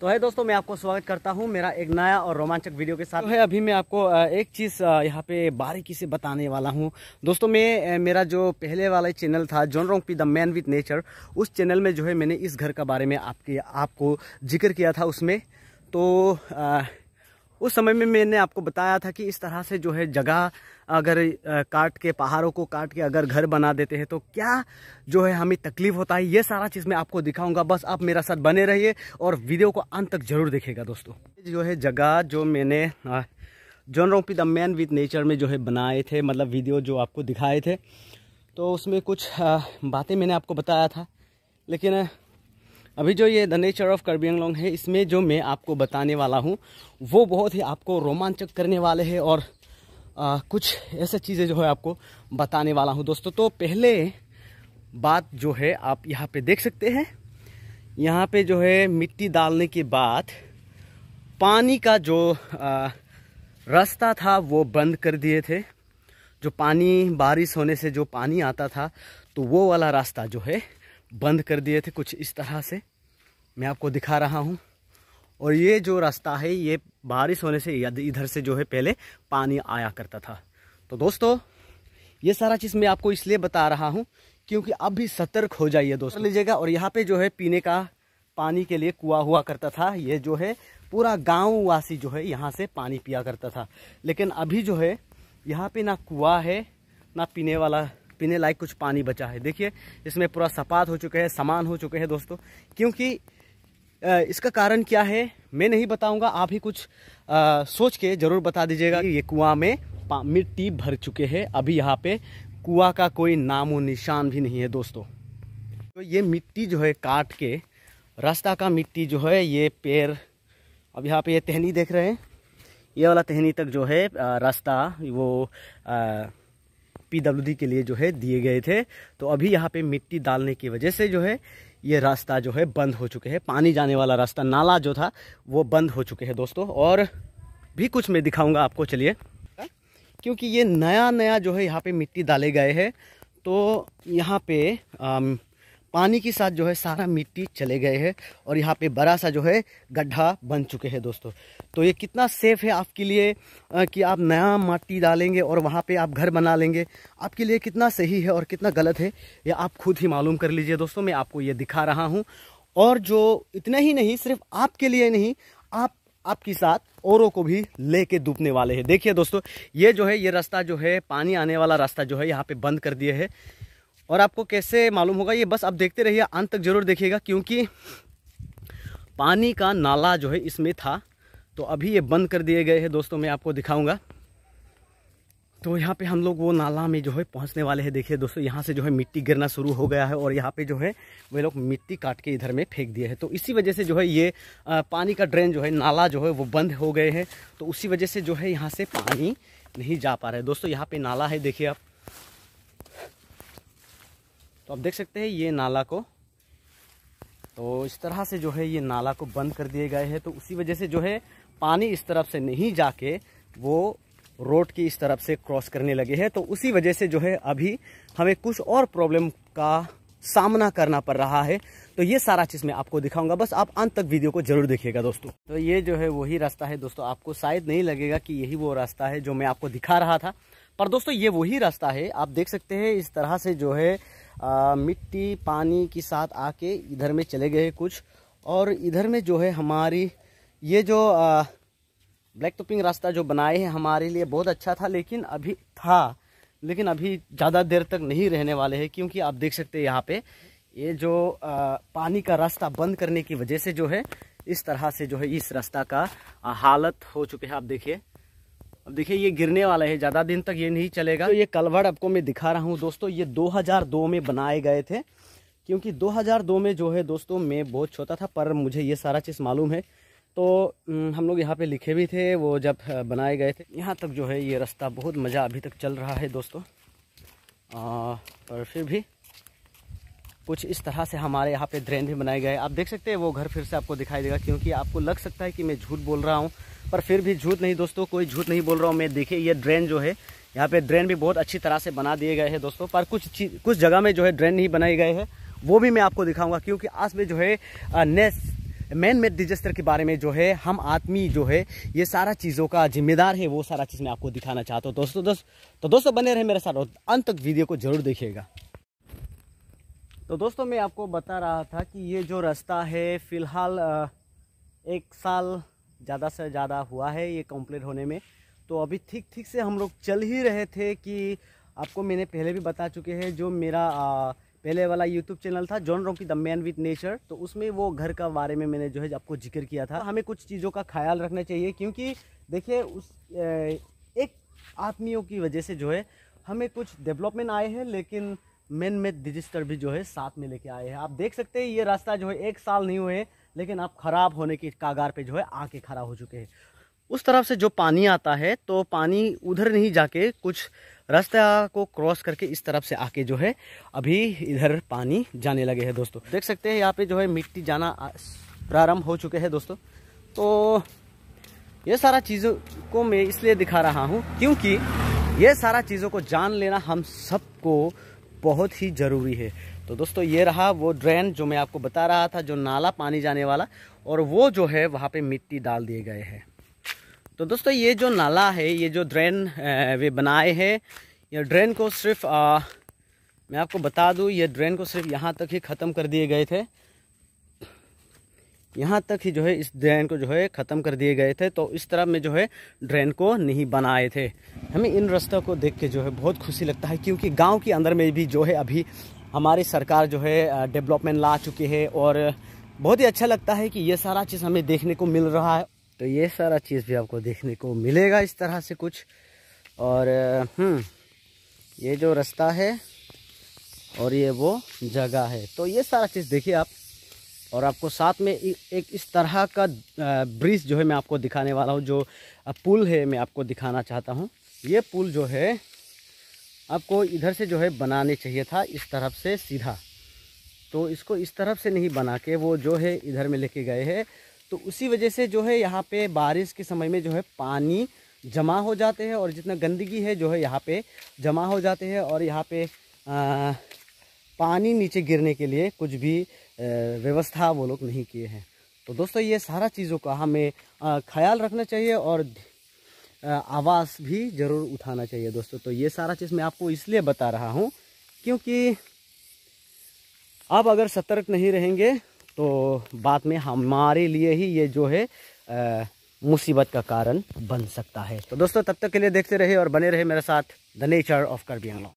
तो है दोस्तों मैं आपको स्वागत करता हूं मेरा एक नया और रोमांचक वीडियो के साथ तो है अभी मैं आपको एक चीज़ यहां पे बारीकी से बताने वाला हूं दोस्तों मैं मेरा जो पहले वाला चैनल था John Rongpi the man with nature उस चैनल में जो है मैंने इस घर का बारे में आपके आपको जिक्र किया था उसमें तो आ, उस समय में मैंने आपको बताया था कि इस तरह से जो है जगह अगर काट के पहाड़ों को काट के अगर घर बना देते हैं तो क्या जो है हमें तकलीफ होता है ये सारा चीज़ मैं आपको दिखाऊंगा बस आप मेरा साथ बने रहिए और वीडियो को अंत तक जरूर देखेगा दोस्तों जो है जगह जो मैंने जोन रोपी द मैन विद नेचर में जो है बनाए थे मतलब वीडियो जो आपको दिखाए थे तो उसमें कुछ बातें मैंने आपको बताया था लेकिन अभी जो ये the nature of Karbi Anglong है इसमें जो मैं आपको बताने वाला हूँ वो बहुत ही आपको रोमांचक करने वाले है और आ, कुछ ऐसे चीज़ें जो है आपको बताने वाला हूँ दोस्तों तो पहले बात जो है आप यहाँ पे देख सकते हैं यहाँ पे जो है मिट्टी डालने के बाद पानी का जो रास्ता था वो बंद कर दिए थे जो पानी बारिश होने से जो पानी आता था तो वो वाला रास्ता जो है बंद कर दिए थे कुछ इस तरह से मैं आपको दिखा रहा हूँ और ये जो रास्ता है ये बारिश होने से इधर से जो है पहले पानी आया करता था तो दोस्तों ये सारा चीज़ मैं आपको इसलिए बता रहा हूँ क्योंकि अब भी सतर्क हो जाइए दोस्तों लीजिएगा और यहाँ पे जो है पीने का पानी के लिए कुआ हुआ करता था ये जो है पूरा गाँव वासी जो है यहाँ से पानी पिया करता था लेकिन अभी जो है यहाँ पे ना कुआ है ना पीने वाला पीने लायक कुछ पानी बचा है देखिए इसमें पूरा सपात हो चुके हैं सामान हो चुके हैं दोस्तों क्योंकि इसका कारण क्या है मैं नहीं बताऊंगा आप ही कुछ आ, सोच के ज़रूर बता दीजिएगा कि ये कुआं में मिट्टी भर चुके हैं अभी यहाँ पे कुआं का कोई नामो निशान भी नहीं है दोस्तों तो ये मिट्टी जो है काट के रास्ता का मिट्टी जो है ये पेड़ अब यहाँ पे ये टहनी देख रहे हैं ये वाला टहनी तक जो है रास्ता वो आ, पी के लिए जो है दिए गए थे तो अभी यहाँ पे मिट्टी डालने की वजह से जो है ये रास्ता जो है बंद हो चुके हैं पानी जाने वाला रास्ता नाला जो था वो बंद हो चुके हैं दोस्तों और भी कुछ मैं दिखाऊंगा आपको चलिए क्योंकि ये नया नया जो है यहाँ पे मिट्टी डाले गए हैं तो यहाँ पे आम, पानी के साथ जो है सारा मिट्टी चले गए हैं और यहाँ पे बड़ा सा जो है गड्ढा बन चुके हैं दोस्तों तो ये कितना सेफ है आपके लिए कि आप नया माटी डालेंगे और वहाँ पे आप घर बना लेंगे आपके लिए कितना सही है और कितना गलत है ये आप खुद ही मालूम कर लीजिए दोस्तों मैं आपको ये दिखा रहा हूँ और जो इतना ही नहीं सिर्फ आपके लिए नहीं आप आपके साथ औरों को भी लेके डूबने वाले हैं देखिए दोस्तों ये जो है ये रास्ता जो है पानी आने वाला रास्ता जो है यहाँ पे बंद कर दिए है और आपको कैसे मालूम होगा ये बस आप देखते रहिए अंत तक ज़रूर देखिएगा क्योंकि पानी का नाला जो है इसमें था तो अभी ये बंद कर दिए गए हैं दोस्तों मैं आपको दिखाऊंगा तो यहाँ पे हम लोग वो नाला में जो है पहुँचने वाले हैं देखिए दोस्तों यहाँ से जो है मिट्टी गिरना शुरू हो गया है और यहाँ पे जो है वे लोग मिट्टी काट के इधर में फेंक दिए हैं तो इसी वजह से जो है ये पानी का ड्रेन जो है नाला जो है वो बंद हो गए हैं तो उसी वजह से जो है यहाँ से पानी नहीं जा पा रहा है दोस्तों यहाँ पे नाला है देखिए आप तो आप देख सकते हैं ये नाला को तो इस तरह से जो है ये नाला को बंद कर दिए गए हैं तो उसी वजह से जो है पानी इस तरफ से नहीं जाके वो रोड की इस तरफ से क्रॉस करने लगे हैं तो उसी वजह से जो है अभी हमें कुछ और प्रॉब्लम का सामना करना पड़ रहा है तो ये सारा चीज़ मैं आपको दिखाऊंगा बस आप अंत तक वीडियो को जरूर देखिएगा दोस्तों तो ये जो है वही रास्ता है दोस्तों आपको शायद नहीं लगेगा कि यही वो रास्ता है जो मैं आपको दिखा रहा था पर दोस्तों ये वही रास्ता है आप देख सकते हैं इस तरह से जो है आ, मिट्टी पानी के साथ आके इधर में चले गए कुछ और इधर में जो है हमारी ये जो आ, ब्लैक टॉपिंग रास्ता जो बनाए हैं हमारे लिए बहुत अच्छा था लेकिन अभी था लेकिन अभी ज़्यादा देर तक नहीं रहने वाले हैं क्योंकि आप देख सकते हैं यहाँ पे ये जो आ, पानी का रास्ता बंद करने की वजह से जो है इस तरह से जो है इस रास्ता का हालत हो चुके हैं आप देखिए अब देखिए ये गिरने वाला है ज़्यादा दिन तक ये नहीं चलेगा तो ये कलवड़ आपको मैं दिखा रहा हूँ दोस्तों ये 2002 में बनाए गए थे क्योंकि 2002 में जो है दोस्तों मैं बहुत छोटा था पर मुझे ये सारा चीज़ मालूम है तो हम लोग यहाँ पे लिखे भी थे वो जब बनाए गए थे यहाँ तक जो है ये रास्ता बहुत मज़ा अभी तक चल रहा है दोस्तों आ, पर फिर भी कुछ इस तरह से हमारे यहाँ पे ड्रेन भी बनाए गए आप देख सकते हैं वो घर फिर से आपको दिखाई देगा क्योंकि आपको लग सकता है कि मैं झूठ बोल रहा हूँ पर फिर भी झूठ नहीं दोस्तों कोई झूठ नहीं बोल रहा हूँ मैं देखिए ये ड्रेन जो है यहाँ पे ड्रेन भी बहुत अच्छी तरह से बना दिए गए हैं दोस्तों पर कुछ चीज कुछ जगह में जो है ड्रेन नहीं बनाए गए हैं वो भी मैं आपको दिखाऊंगा क्योंकि आज में जो है नेस मैन मेड डिजस्टर के बारे में जो है हम आदमी जो है ये सारा चीज़ों का जिम्मेदार है वो सारा चीज़ मैं आपको दिखाना चाहता हूँ दोस्तों दोस्त तो दोस्तों बने रहे मेरे साथ और अंत तक वीडियो को जरूर देखिएगा तो दोस्तों मैं आपको बता रहा था कि ये जो रास्ता है फ़िलहाल एक साल ज़्यादा से ज़्यादा हुआ है ये कंप्लीट होने में तो अभी ठीक ठीक से हम लोग चल ही रहे थे कि आपको मैंने पहले भी बता चुके हैं जो मेरा पहले वाला यूट्यूब चैनल था John Rocky the man with nature तो उसमें वो घर का बारे में मैंने जो है आपको जिक्र किया था हमें कुछ चीज़ों का ख्याल रखना चाहिए क्योंकि देखिए उस एक आदमियों की वजह से जो है हमें कुछ डेवलपमेंट आए हैं लेकिन मेन मेन डिजिस्टर भी जो है साथ में लेके आए हैं आप देख सकते हैं ये रास्ता जो है एक साल नहीं हुए लेकिन आप ख़राब होने की कागार पे जो है आके खड़ा हो चुके हैं उस तरफ से जो पानी आता है तो पानी उधर नहीं जाके कुछ रास्ता को क्रॉस करके इस तरफ से आके जो है अभी इधर पानी जाने लगे हैं दोस्तों देख सकते हैं यहाँ पे जो है मिट्टी जाना प्रारंभ हो चुके हैं दोस्तों तो ये सारा चीज़ों को मैं इसलिए दिखा रहा हूँ क्योंकि ये सारा चीज़ों को जान लेना हम सबको बहुत ही ज़रूरी है तो दोस्तों ये रहा वो ड्रेन जो मैं आपको बता रहा था जो नाला पानी जाने वाला और वो जो है वहाँ पे मिट्टी डाल दिए गए हैं तो दोस्तों ये जो नाला है ये जो ड्रेन वे बनाए हैं ये ड्रेन को सिर्फ आ, मैं आपको बता दूँ ये ड्रेन को सिर्फ यहाँ तक ही ख़त्म कर दिए गए थे यहाँ तक ही जो है इस ड्रेन को जो है ख़त्म कर दिए गए थे तो इस तरह में जो है ड्रेन को नहीं बनाए थे हमें इन रास्तों को देख के जो है बहुत खुशी लगता है क्योंकि गाँव के अंदर में भी जो है अभी हमारी सरकार जो है डेवलपमेंट ला चुकी है और बहुत ही अच्छा लगता है कि ये सारा चीज़ हमें देखने को मिल रहा है तो ये सारा चीज़ भी आपको देखने को मिलेगा इस तरह से कुछ और हम्म, ये जो रास्ता है और ये वो जगह है तो ये सारा चीज़ देखिए आप और आपको साथ में एक इस तरह का ब्रिज जो है मैं आपको दिखाने वाला हूँ जो पुल है मैं आपको दिखाना चाहता हूँ ये पुल जो है आपको इधर से जो है बनाने चाहिए था इस तरफ से सीधा तो इसको इस तरफ से नहीं बना के वो जो है इधर में लेके गए हैं तो उसी वजह से जो है यहाँ पे बारिश के समय में जो है पानी जमा हो जाते हैं और जितना गंदगी है जो है यहाँ पे जमा हो जाते हैं और यहाँ पे आ, पानी नीचे गिरने के लिए कुछ भी व्यवस्था वो लोग नहीं किए हैं तो दोस्तों ये सारा चीज़ों का हमें ख्याल रखना चाहिए और आवाज़ भी ज़रूर उठाना चाहिए दोस्तों तो ये सारा चीज़ मैं आपको इसलिए बता रहा हूँ क्योंकि आप अगर सतर्क नहीं रहेंगे तो बाद में हमारे लिए ही ये जो है मुसीबत का कारण बन सकता है तो दोस्तों तब तक के लिए देखते रहे और बने रहे मेरे साथ द नेचर ऑफ करबियांग